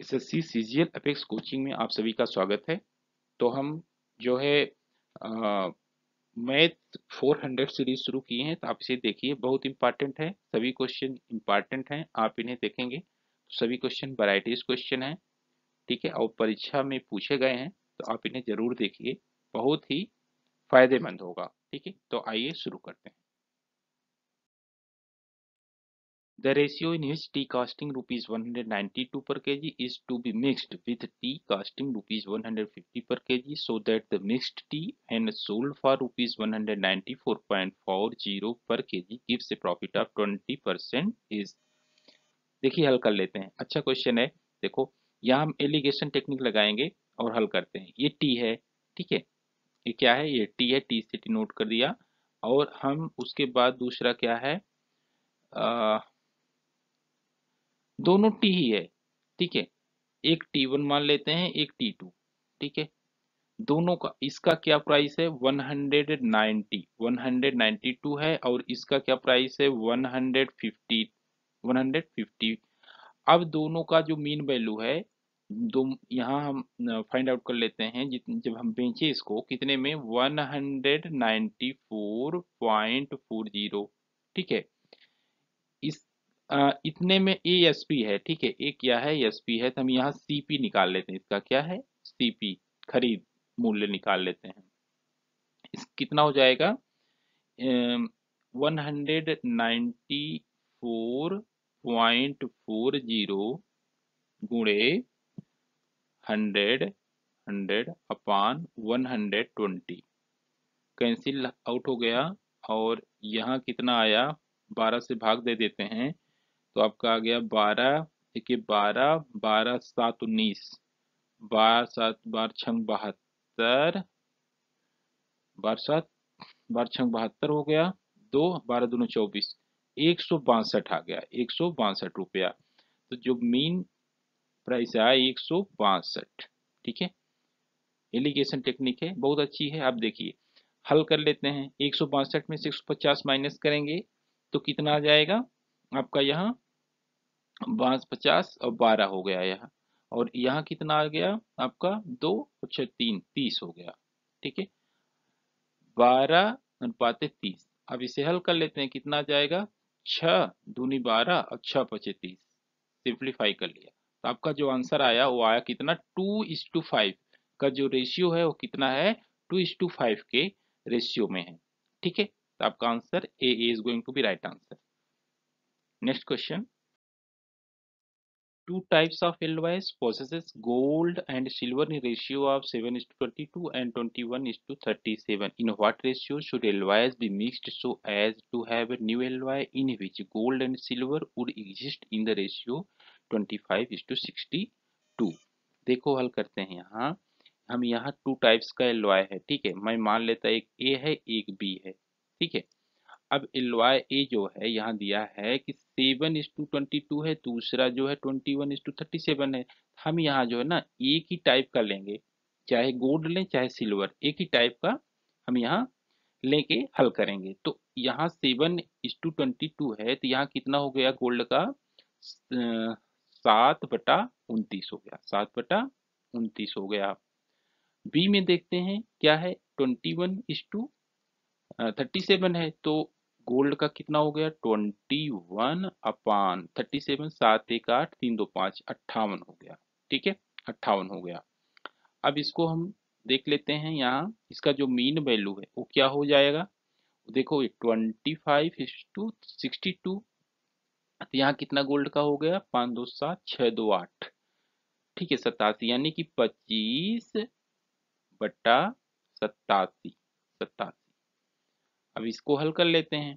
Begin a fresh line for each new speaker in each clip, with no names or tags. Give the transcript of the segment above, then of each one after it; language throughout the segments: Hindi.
S S C C G L apex coaching में आप सभी का स्वागत है तो हम जो है मैथ 400 सीरीज शुरू किए हैं तो आप इसे देखिए बहुत इंपॉर्टेंट है सभी क्वेश्चन इंपॉर्टेंट हैं आप इन्हें देखेंगे तो सभी क्वेश्चन वराइटीज़ क्वेश्चन हैं ठीक है और परीक्षा में पूछे गए हैं तो आप इन्हें जरूर देखिए बहुत ही फायदेमंद होगा ठीक है तो आइए शुरू करते हैं The ratio in which tea costing rupees 192 per kg is to be mixed with tea costing rupees 150 per kg so that the mixed tea when sold for rupees 194.40 per kg gives a profit of 20 percent is देखिए हल कर लेते हैं अच्छा क्वेश्चन है देखो यहाँ हम एलिगेशन टेक्निक लगाएंगे और हल करते हैं ये टी है ठीक है ये क्या है ये टी है टी से टी नोट कर दिया और हम उसके बाद दूसरा क्या है आ, दोनों टी ही है ठीक है एक टी वन मान लेते हैं एक टी टू ठीक है दोनों का इसका क्या प्राइस है 190 192 है और इसका क्या प्राइस है 150 150 अब दोनों का जो मीन वैल्यू है दो यहाँ हम फाइंड आउट कर लेते हैं जब हम बेचे इसको कितने में 194.40 ठीक है इतने में ए एस पी है ठीक है ए क्या है एस पी है तो हम यहाँ सी पी निकाल लेते हैं इसका क्या है सी पी खरीद मूल्य निकाल लेते हैं इस कितना हो जाएगा one hundred ninety four point four zero गुणे hundred hundred upon one hundred twenty cancel out हो गया और यहाँ कितना आया बारह से भाग दे देते हैं तो आपका आ गया बारह देखिए बारह बारह सात उन्नीस बारह सात बार छंग बहत्तर बार सात बार छंग बहत्तर हो गया दो बारह दोनों चौबीस एक सौ बासठ आ गया एक सौ बासठ रुपया तो जो मीन प्राइस आया एक सौ बासठ ठीक है एलिगेशन टेक्निक है बहुत अच्छी है आप देखिए हल कर लेते हैं एक सौ बासठ में से पचास माइनस करेंगे तो कितना आ जाएगा आपका यहाँ बास पचास और बारह हो गया यहाँ और यहाँ कितना आ गया आपका दो अच्छा तीन तीस हो गया ठीक है बारह अनुपात तीस अब इसे हल कर लेते हैं कितना जाएगा छह दूनी बारह और छह पचे तीस सिंप्लीफाई कर लिया तो आपका जो आंसर आया वो आया कितना टू इस टू फाइव का जो रेशियो है वो कितना है टू इस टू फाइव के रेशियो में है ठीक है तो आपका answer A is going to be right answer Next question. Two types of Edelweiss possesses gold and silver in ratio of 7 is to 22 and 21 is to 37. In what ratio should Edelweiss be mixed so as to have a new Edelweiss in which gold and silver would exist in the ratio 25 is to 62? देखो हल करते हैं यहाँ हम यहाँ टू टाइप्स का एलवाय है ठीक है मैं मान लेता एक ए है एक बी है ठीक है अब एलवाई ए जो है यहाँ दिया है कि सेवन इस टू ट्वेंटी टू है दूसरा जो है twenty one is to thirty seven है हम यहाँ जो है ना एक ही टाइप का लेंगे चाहे गोल्ड लें चाहे सिल्वर एक ही टाइप का हम यहाँ लेके हल करेंगे तो यहाँ सेवन इस टू ट्वेंटी टू है तो यहाँ कितना हो गया गोल्ड का सात बटा उनतीस हो गया सात बटा उनतीस हो गया बी में देखते हैं क्या है twenty one is to thirty seven है तो गोल्ड का कितना हो गया twenty one upon thirty seven सात एक आठ तीन दो पांच अट्ठावन हो गया ठीक है अट्ठावन हो गया अब इसको हम देख लेते हैं यहाँ इसका जो मीन वैल्यू है वो क्या हो जाएगा देखो twenty five is to sixty two यहाँ कितना गोल्ड का हो गया पाँच दो सात छ दो आठ ठीक है सतासी यानी कि पच्चीस बट्टा सतासी सतासी अब इसको हल कर लेते हैं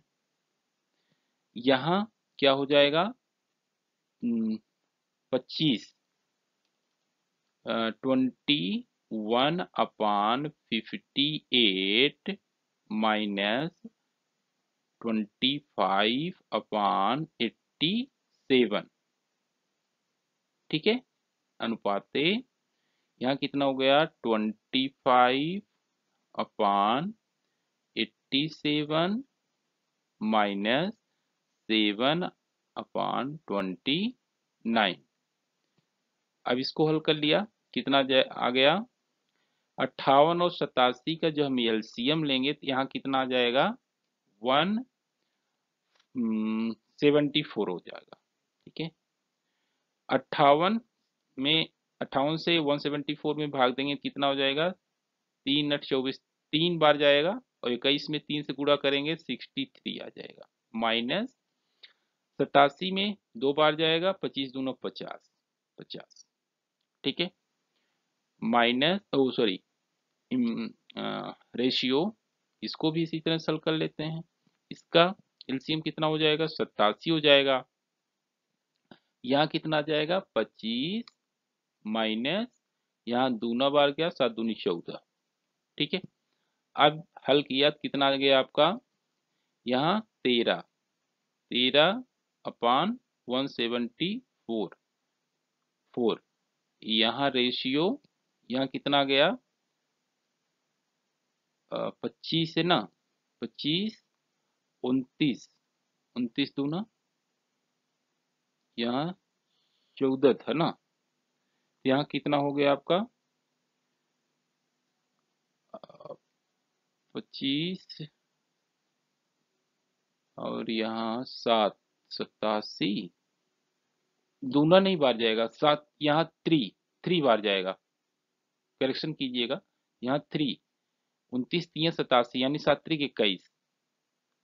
यहां क्या हो जाएगा हम्म, पच्चीस twenty one upon fifty eight minus twenty five upon eighty seven ठीक है अनुपाते यहां कितना हो गया twenty five upon thirty seven minus seven upon twenty nine अब इसको हल कर लिया कितना आ गया अट्ठावन और सतासी का जो हम एलसीएम लेंगे तो यहाँ कितना आ जाएगा वन हम्म, सेवेंटी फोर हो जाएगा ठीक है अट्ठावन में अट्ठावन से वन सेवेंटी फोर में भाग देंगे तो कितना हो जाएगा तीन नट चौबीस तीन बार जाएगा और इक्कीस में तीन से गुड़ा करेंगे सिक्सटी थ्री आ जाएगा माइनस सतासी में दो बार जाएगा पच्चीस दूनो पचास पचास ठीक है माइनस ओ सॉरी रेशियो इसको भी इसी तरह सल कर लेते हैं इसका एल्सियम कितना हो जाएगा सतासी हो जाएगा यहाँ कितना आ जाएगा पच्चीस माइनस यहाँ दूना बार गया सात दूनी चौदह ठीक है अब हल किया कितना आ गया आपका यहाँ तेरह तेरह upon one seventy four four यहाँ रेशियो यहाँ कितना गया पच्चीस है ना पच्चीस उनतीस उनतीस दो ना यहाँ चौदह था ना यहाँ कितना हो गया आपका पच्चीस और यहाँ सात सतासी दूना नहीं बार जाएगा सात यहाँ थ्री थ्री बार जाएगा करेक्शन कीजिएगा यहाँ थ्री उनतीस तीन सतासी यानी सात थ्री इक्कीस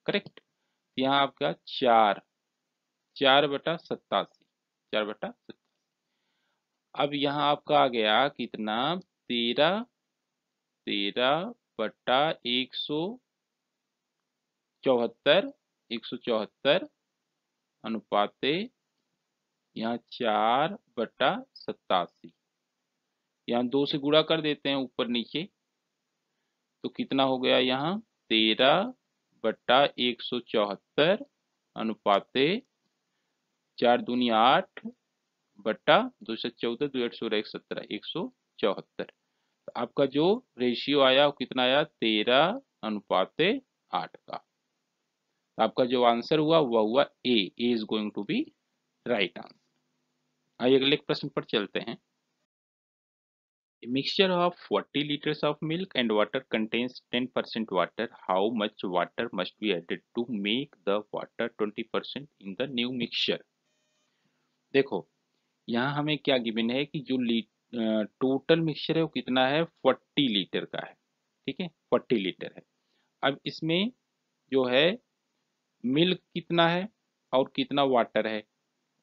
करेक्ट तो यहाँ आपका चार चार बटा सतासी चार बटा अब यहाँ आपका आ गया कितना तेरह तेरह बट्टा एक सौ चौहत्तर एक सौ चौहत्तर अनुपाते यहाँ चार बट्टा सत्तासी यहाँ दो से गुड़ा कर देते हैं ऊपर नीचे तो कितना हो गया यहाँ तेरह बट्टा एक सौ चौहत्तर अनुपाते चार दूनी आठ बट्टा दो सौ चौदह दो आठ सौ एक सत्रह एक सौ चौहत्तर आपका जो रेशियो आया कितना आया तेरह अनुपात आठ का तो आपका जो आंसर हुआ वह हुआ A is going to be right answer आइए अगले प्रश्न पर चलते हैं mixture of 40 litres of milk and water contains 10 percent water how much water must be added to make the water twenty percent in the new mixture देखो यहाँ हमें क्या गिबिन है कि जो लीट टोटल मिक्सचर है वो कितना है फोर्टी लीटर का है ठीक है फोर्टी लीटर है अब इसमें जो है मिल्क कितना है और कितना वाटर है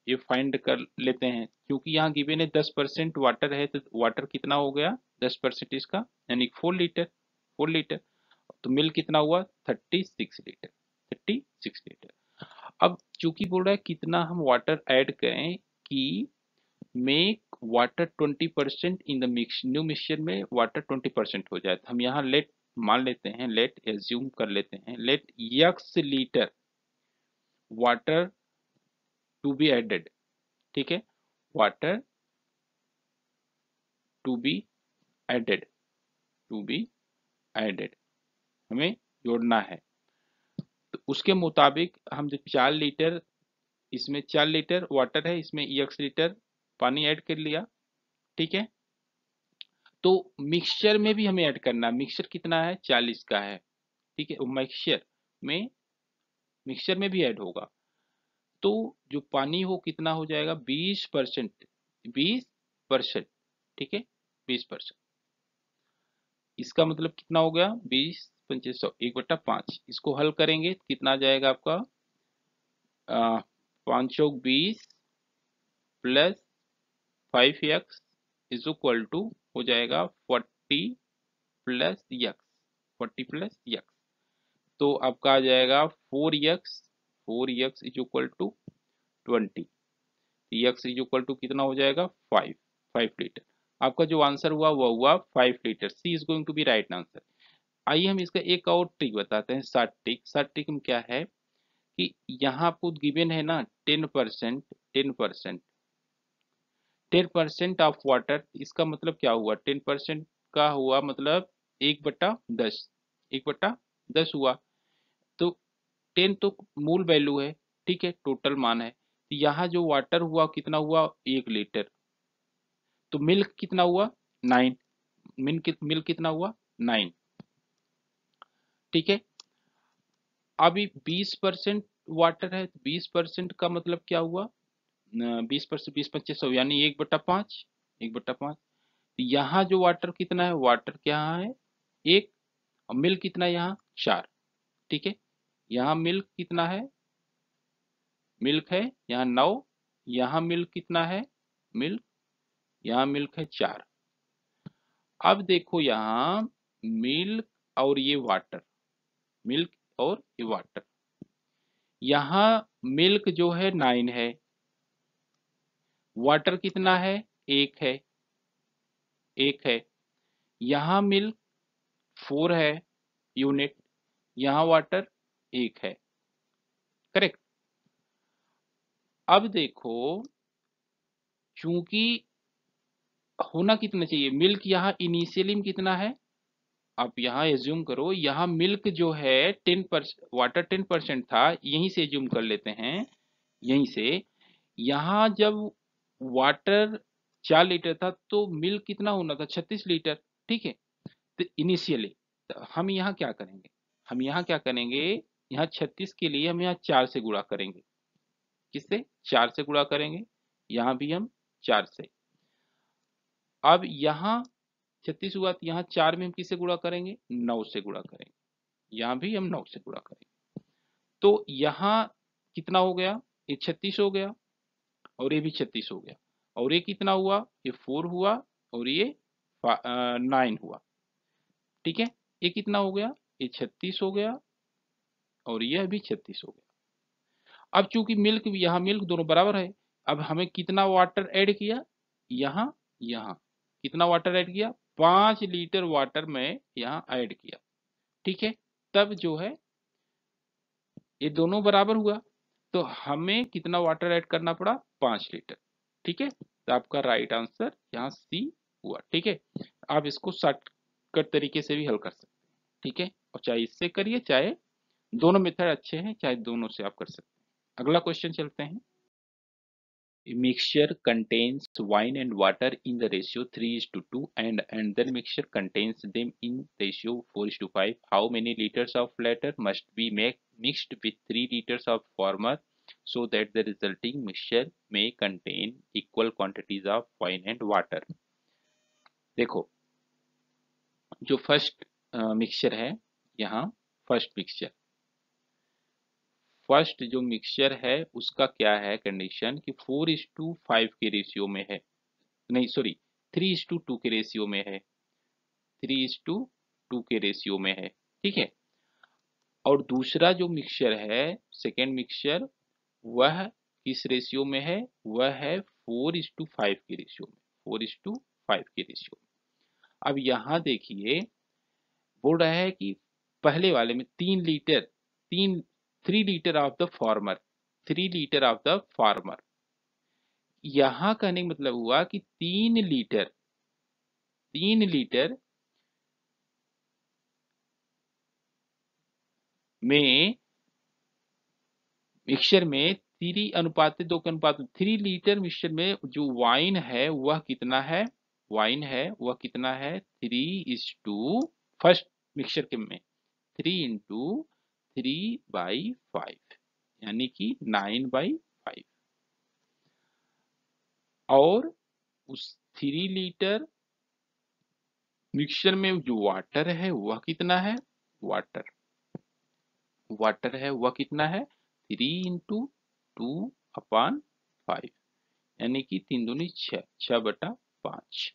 ये फाइंड कर लेते हैं क्योंकि यहाँ गिवेन है दस परसेंट वाटर है तो वाटर कितना हो गया दस परसेंट इसका यानी फोर लीटर फोर लीटर तो मिल्क कितना हुआ thirty six litre thirty six litre अब चूंकि बोल रहा है कितना हम वाटर ऐड करें कि make water twenty percent in the mix new mixture में वाटर ट्वेंटी परसेंट हो जाए हम यहाँ लेट मान लेते हैं लेट एज्यूम कर लेते हैं let x litre water to be added ठीक है water to be added to be added हमें जोड़ना है तो उसके मुताबिक हम जो चार लीटर इसमें चार लीटर वाटर है इसमें यक्स लीटर पानी ऐड कर लिया ठीक है तो मिक्सचर में भी हमें ऐड करना है मिक्सचर कितना है चालीस का है ठीक है मिक्सचर में मिक्सचर में भी ऐड होगा तो जो पानी हो कितना हो जाएगा बीस परसेंट बीस परसेंट ठीक है बीस परसेंट इसका मतलब कितना हो गया बीस पंचीस सौ एक बट्टा पांच इसको हल करेंगे कितना आ जाएगा आपका पांच सौ बीस plus five x is equal to हो जाएगा forty plus x forty plus x तो आपका आ जाएगा four x four x is equal to twenty x is equal to कितना हो जाएगा फाइव फाइव लीटर आपका जो आंसर हुआ वह हुआ five litre C is going to be right answer आइए हम इसका एक और ट्रिक बताते हैं सात ट्रिक सात ट्रिक में क्या है कि यहाँ आपको गिवन है ना ten percent ten percent ten percent of water इसका मतलब क्या हुआ टेन परसेंट का हुआ मतलब एक बट्टा दस एक बट्टा दस हुआ तो टेन तो मूल वैल्यू है ठीक है टोटल मान है तो यहाँ जो वाटर हुआ कितना हुआ एक लीटर तो मिल्क कितना हुआ नाइन मिल्क मिल्क कितना हुआ नाइन ठीक है अभी बीस परसेंट वाटर है बीस परसेंट का मतलब क्या हुआ बीस पर बीस पच्चीस सौ यानी एक बट्टा पांच एक बट्टा पांच तो यहाँ जो वाटर कितना है वाटर क्या है एक और मिल्क कितना है यहाँ चार ठीक है यहाँ मिल्क कितना है मिल्क है यहाँ नौ यहाँ मिल्क कितना है मिल्क यहाँ मिल्क है चार अब देखो यहाँ मिल्क और ये वाटर मिल्क और ये वाटर यहाँ मिल्क जो है नाइन है वाटर कितना है एक है एक है यहां मिल्क फोर है यूनिट यहां वाटर एक है करेक्ट अब देखो चूंकि होना कितना चाहिए मिल्क यहां इनिशियली में कितना है आप यहां एज्यूम करो यहां मिल्क जो है ten percent water ten percent था यहीं से एज्यूम कर लेते हैं यहीं से यहां जब वाटर चार लीटर था तो मिल्क कितना होना था छत्तीस लीटर ठीक है तो इनिशियली तो हम यहाँ क्या करेंगे हम यहाँ क्या करेंगे यहाँ छत्तीस के लिए हम यहाँ चार से गुणा करेंगे किससे चार से गुणा करेंगे यहाँ भी हम चार से अब यहाँ छत्तीस हुआ तो यहाँ चार में हम किससे गुणा करेंगे नौ से गुणा करेंगे यहाँ भी हम नौ से गुणा करेंगे तो यहाँ कितना हो गया ये छत्तीस हो गया और ये भी छत्तीस हो गया और ये कितना हुआ ये फोर हुआ और ये नाइन हुआ ठीक है ये कितना हो गया ये छत्तीस हो गया और यह भी छत्तीस हो गया अब चूंकि मिल्क यहाँ मिल्क दोनों बराबर है अब हमें कितना वाटर ऐड किया यहाँ यहाँ कितना वाटर ऐड किया पाँच लीटर वाटर में यहाँ ऐड किया ठीक है तब जो है ये दोनों बराबर हुआ तो हमें कितना वाटर ऐड करना पड़ा पांच लीटर ठीक है तो आपका राइट आंसर यहाँ सी हुआ ठीक है आप इसको शॉर्टकट तरीके से भी हल कर सकते हैं ठीक है और चाहे इससे करिए चाहे दोनों मेथड अच्छे हैं चाहे दोनों से आप कर सकते हैं अगला क्वेश्चन चलते हैं mixture contains wine and water in the ratio three is to two and another mixture contains them in ratio four is to five how many litres of latter must be make mixed with three litres of former so that the resulting mixture may contain equal quantities of wine and water. देखो जो फर्स्ट मिक्सचर है यहाँ फर्स्ट मिक्सचर फर्स्ट जो मिक्सचर है उसका क्या है कंडीशन कि फोर इज टू फाइव के रेशियो में है नहीं sorry three is to two के रेशियो में है थ्री इज टू टू के रेशियो में है ठीक है और दूसरा जो मिक्सचर है सेकेंड मिक्सचर वह किस रेशियो में है वह है फोर इज टू फाइव के रेशियो में फोर इज टू फाइव के रेशियो में अब यहां देखिए बोल रहा है कि पहले वाले में तीन लीटर तीन three litre of the former three litre of the former यहां कहने का मतलब हुआ कि तीन लीटर तीन लीटर में मिक्सचर में थ्री अनुपात दो के अनुपात थ्री लीटर मिक्सचर में जो वाइन है वह कितना है वाइन है वह कितना है three is to first mixture के में three into three by five यानी कि नाइन बाई फाइव और उस थ्री लीटर मिक्सचर में जो वाटर है वह कितना है वाटर वाटर है वह कितना है three into two upon five यानी कि तीन दूनी छ बटा पांच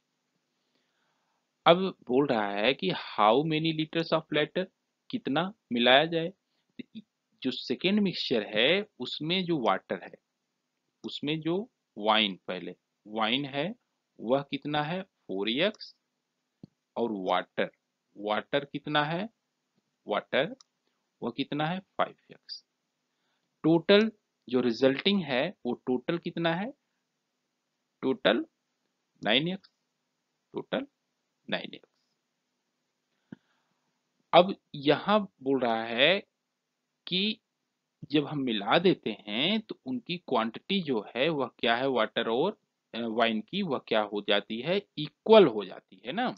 अब बोल रहा है कि how many litres of latter कितना मिलाया जाए जो सेकेंड मिक्सचर है उसमें जो वाटर है उसमें जो वाइन पहले वाइन है वह कितना है फोर एक्स और वाटर वाटर कितना है वाटर वह कितना है फाइव एक्स टोटल जो रिजल्टिंग है वो टोटल कितना है total nine x total nine x अब यहां बोल रहा है कि जब हम मिला देते हैं तो उनकी क्वांटिटी जो है वह क्या है वाटर और वाइन की वह क्या हो जाती है इक्वल हो जाती है ना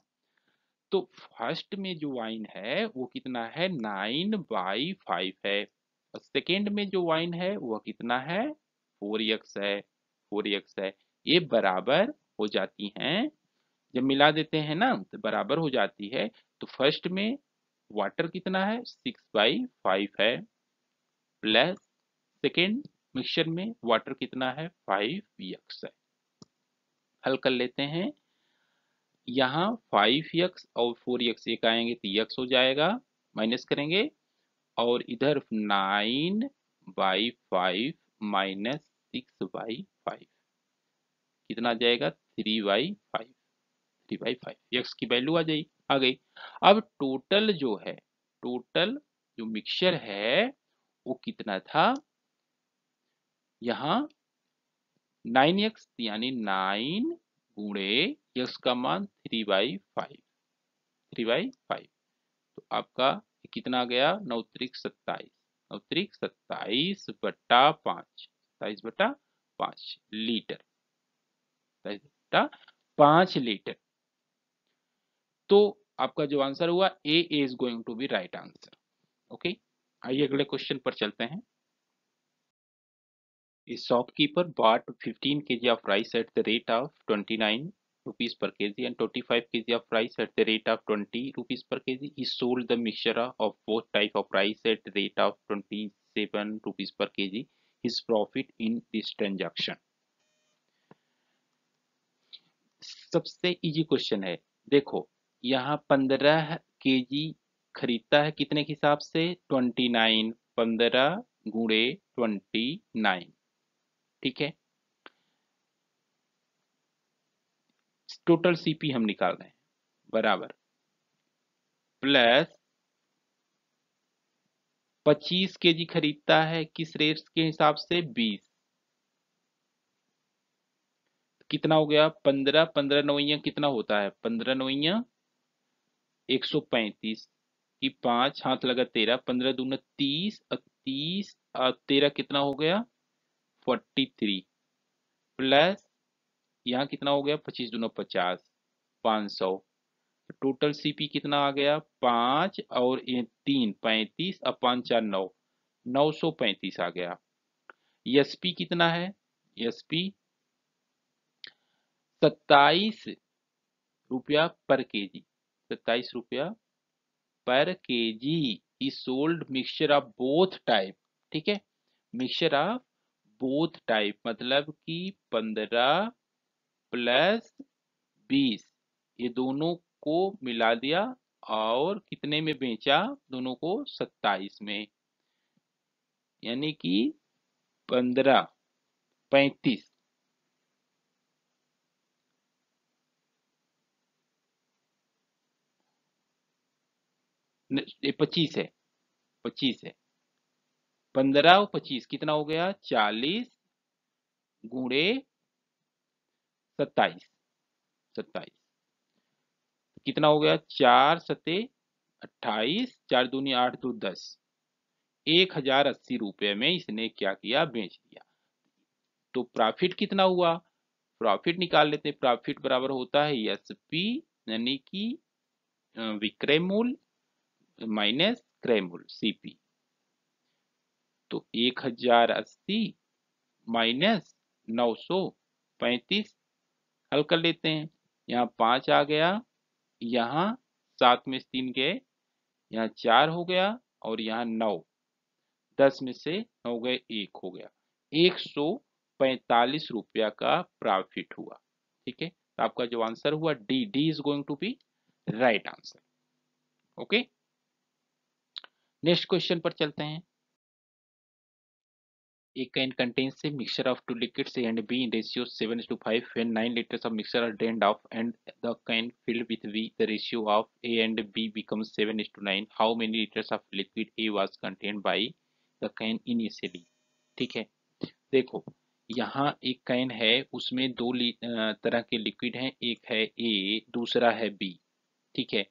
तो फर्स्ट में जो वाइन है वो कितना है नाइन बाई फाइव है और सेकेंड में जो वाइन है वह कितना है फोर एक्स है फोर एक्स है ये बराबर हो जाती हैं जब मिला देते हैं ना तो बराबर हो जाती है तो फर्स्ट में वाटर कितना है सिक्स बाई फाइव है प्लस सेकेंड मिक्सचर में वाटर कितना है फाइव यक्स है हल कर लेते हैं यहाँ फाइव यक्स और फोर यक्स एक आएंगे तो यक्स हो जाएगा माइनस करेंगे और इधर nine by five minus six by five कितना जाएगा three by five three by five x की वैल्यू आ जाएगी आ गई अब टोटल जो है टोटल जो मिक्सचर है वो कितना था यहाँ नाइन एक्स यानी नाइन गुणे एक्स का मान three by five three by five तो आपका कितना गया नौ त्रिक सत्ताईस नौ त्रिक सत्ताईस बट्टा पांच सत्ताईस बट्टा पांच लीटर सत्ताईस बट्टा पांच लीटर तो आपका जो आंसर हुआ A is going to be right answer okay आइए अगले क्वेश्चन पर चलते हैं A फिफ्टीन के 15 of rice at the rate of twenty 29 rupees per kg and 25 kg of rice at the rate of 20 rupees per kg. He sold the mixture of both type of rice at the rate of 27 rupees per kg. His profit in this transaction. सबसे इजी क्वेश्चन है देखो यहाँ पंद्रह के जी खरीदता है कितने के हिसाब से ट्वेंटी नाइन पंद्रह गुड़े ट्वेंटी नाइन ठीक है टोटल सीपी हम निकाल रहे हैं बराबर प्लस 25 केजी खरीदता है किस रेट के हिसाब से 20 कितना हो गया 15 15 नवैया कितना होता है 15 नवैया 135 की पांच हाथ लगा तेरह पंद्रह दूना तीस तीस तेरह कितना हो गया 43 प्लस यहाँ कितना हो गया पच्चीस दोनों पचास पाँच सौ टोटल तो सीपी कितना आ गया पाँच और तीन पैंतीस और पाँच चार नौ नौ सौ पैंतीस आ गया पी कितना है एस पी सत्ताईस रुपया पर केजी सत्ताईस रुपया पर KG is sold mixture of both type ठीक है मिक्सचर ऑफ बोथ टाइप मतलब कि पंद्रह प्लस बीस ये दोनों को मिला दिया और कितने में बेचा दोनों को सत्ताईस में यानी कि पंद्रह पैतीस पच्चीस है पच्चीस है पंद्रह और पच्चीस कितना हो गया चालीस गुड़े सत्ताईस सत्ताईस कितना हो गया चार सते अट्ठाईस चार दूनी आठ दो तो दस एक हजार अस्सी रुपये में इसने क्या किया बेच दिया तो प्रॉफिट कितना हुआ प्रॉफिट निकाल लेते हैं प्रॉफिट बराबर होता है एस पी यानी कि विक्रय मूल माइनस क्रय मूल्य सीपी तो एक हजार अस्सी माइनस नौ सौ पैंतीस हल कर लेते हैं यहाँ पाँच आ गया यहाँ सात में से तीन गए यहाँ चार हो गया और यहाँ नौ दस में से नौ गए एक हो गया एक सौ पैंतालीस रुपया का प्रॉफिट हुआ ठीक है तो आपका जो आंसर हुआ D D is going to be right answer okay next question पर चलते हैं A can contains a mixture of two liquids A and B in ratio 7 to 5 when 9 liters of mixture are drained off and the can filled with V the ratio of A and B becomes 7 to 9 how many liters of liquid A was contained by the can initially ठीक है देखो यहाँ एक कैन है उसमें दो तरह के लिक्विड हैं एक है ए दूसरा है बी ठीक है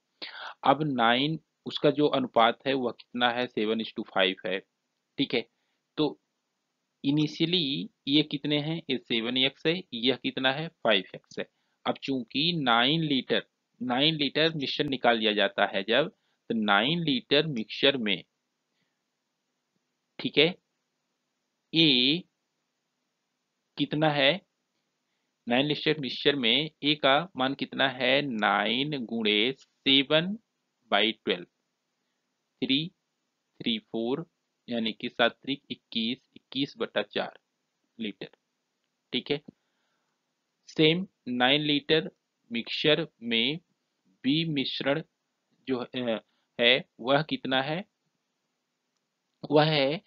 अब नाइन उसका जो अनुपात है वह कितना है सेवन इज टू फाइव है ठीक है इनिशियली ये कितने हैं ये सेवन एक्स है यह कितना है फाइव एक्स है अब चूंकि nine litre nine litre mixture निकाल लिया जाता है जब तो नाइन लीटर मिक्सचर में ठीक है ए कितना है नाइन लीटर मिक्सचर में ए का मान कितना है नाइन गुणे seven by twelve three three four यानी कि सात्विक इक्कीस इक्कीस बटा चार लीटर ठीक है सेम नाइन लीटर मिक्सचर में बी मिश्रण जो है वह कितना है वह है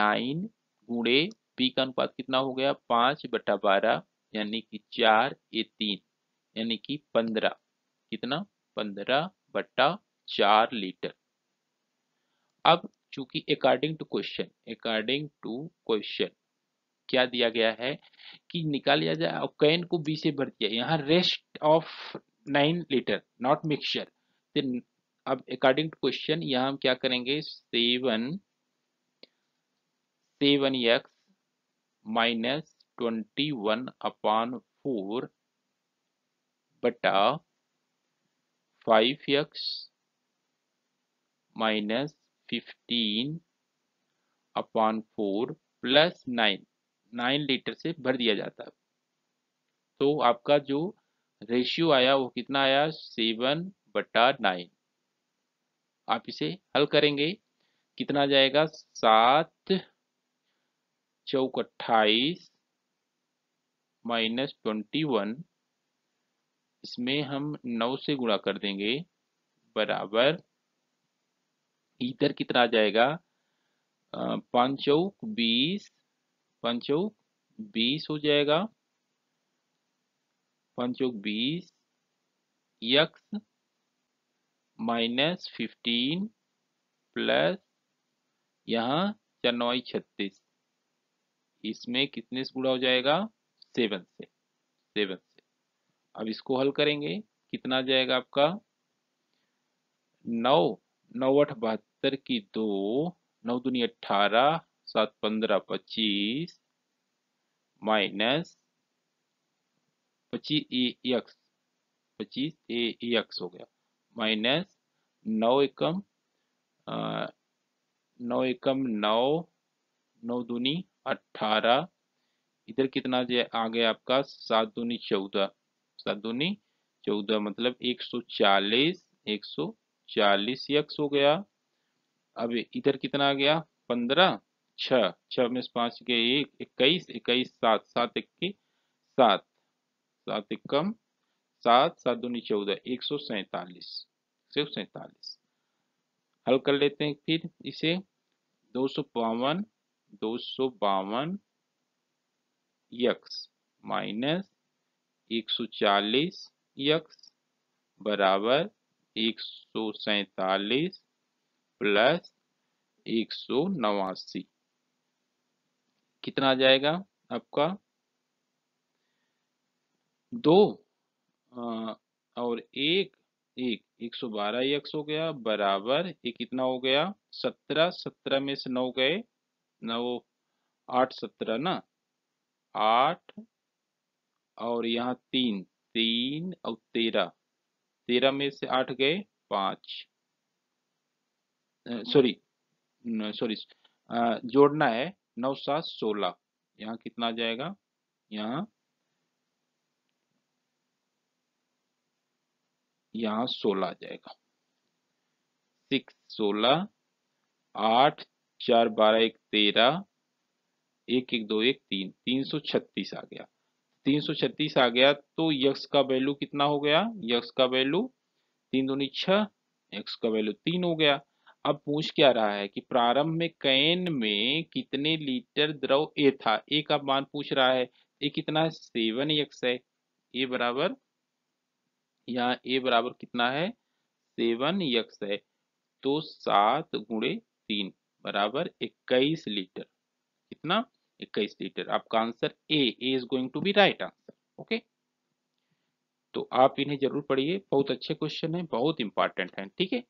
नाइन गुणे बी का अनुपात कितना हो गया पांच बटा बारह यानी कि चार ए तीन यानी कि पंद्रह कितना पंद्रह बटा चार लीटर अब चूंकि according to question according to question क्या दिया गया है कि निकाल लिया जाए और कैन को बी से भर दिया यहाँ rest of nine litre not mixture अब अकॉर्डिंग टू क्वेश्चन यहाँ हम क्या करेंगे seven seven x minus twenty one upon four बटा five x minus fifteen upon four plus nine nine litre से भर दिया जाता है तो आपका जो रेशियो आया वो कितना आया सेवन बटा नाइन आप इसे हल करेंगे कितना जाएगा सात चौक अट्ठाईस माइनस ट्वेंटी वन इसमें हम नौ से गुणा कर देंगे बराबर इधर कितना आ जाएगा पंचौक बीस पंचौक बीस हो जाएगा पंचौक बीस यक्स माइनस फिफ्टीन प्लस यहाँ चन्नवाई छत्तीस इसमें कितने से गुड़ा हो जाएगा सेवन से सेवन से अब इसको हल करेंगे कितना जाएगा आपका नौ नौ अठ बहत्तर सत्तर की दो नौ दूनी अठारह सात पंद्रह पच्चीस माइनस पच्चीस ए एक्स पच्चीस ए एक्स हो गया माइनस नौ एकम नौ एकम नौ नौ दूनी अठारह इधर कितना आ गया आपका सात दूनी चौदह सात दूनी चौदह मतलब एक सौ चालीस एक सौ चालीस एक्स हो गया अब इधर कितना आ गया पंद्रह छ छ में से पांच के एक इक्कीस इक्कीस सात सात इक्की सात सात इक्कम सात सात दूनी चौदह एक सौ सैंतालीस सिर्फ सैतालीस हल कर लेते हैं फिर इसे दो सौ बावन दो सौ बावन यक्स माइनस एक सौ चालीस यक्स बराबर एक सौ सैतालीस प्लस एक सौ नवासी कितना आ जाएगा आपका दो आ, और एक एक एक सौ बारह एक्स हो गया बराबर ये कितना हो गया सत्रह सत्रह में से नौ गए नौ आठ सत्रह ना आठ और यहाँ तीन तीन और तेरह तेरह में से आठ गए पांच सॉरी सॉरी जोड़ना है नौ सात सोलह यहाँ कितना आ जाएगा यहाँ यहाँ सोलह आ जाएगा सिक्स सोलह आठ चार बारह एक तेरह एक एक दो एक तीन तीन सौ छत्तीस आ गया तीन सौ छत्तीस आ गया तो यक्स का वैल्यू कितना हो गया यक्स का वैल्यू तीन दूनी छह एक्स का वैल्यू तीन हो गया अब पूछ क्या रहा है कि प्रारंभ में कैन में कितने लीटर द्रव ए था ए का मान पूछ रहा है ए कितना है सेवन एक्स है ए बराबर यहाँ ए बराबर कितना है सेवन यक्स है तो सात गुणे तीन बराबर इक्कीस लीटर कितना इक्कीस लीटर आपका answer A A is going to be right answer okay तो आप इन्हें जरूर पढ़िए बहुत अच्छे क्वेश्चन है बहुत इंपॉर्टेंट है ठीक है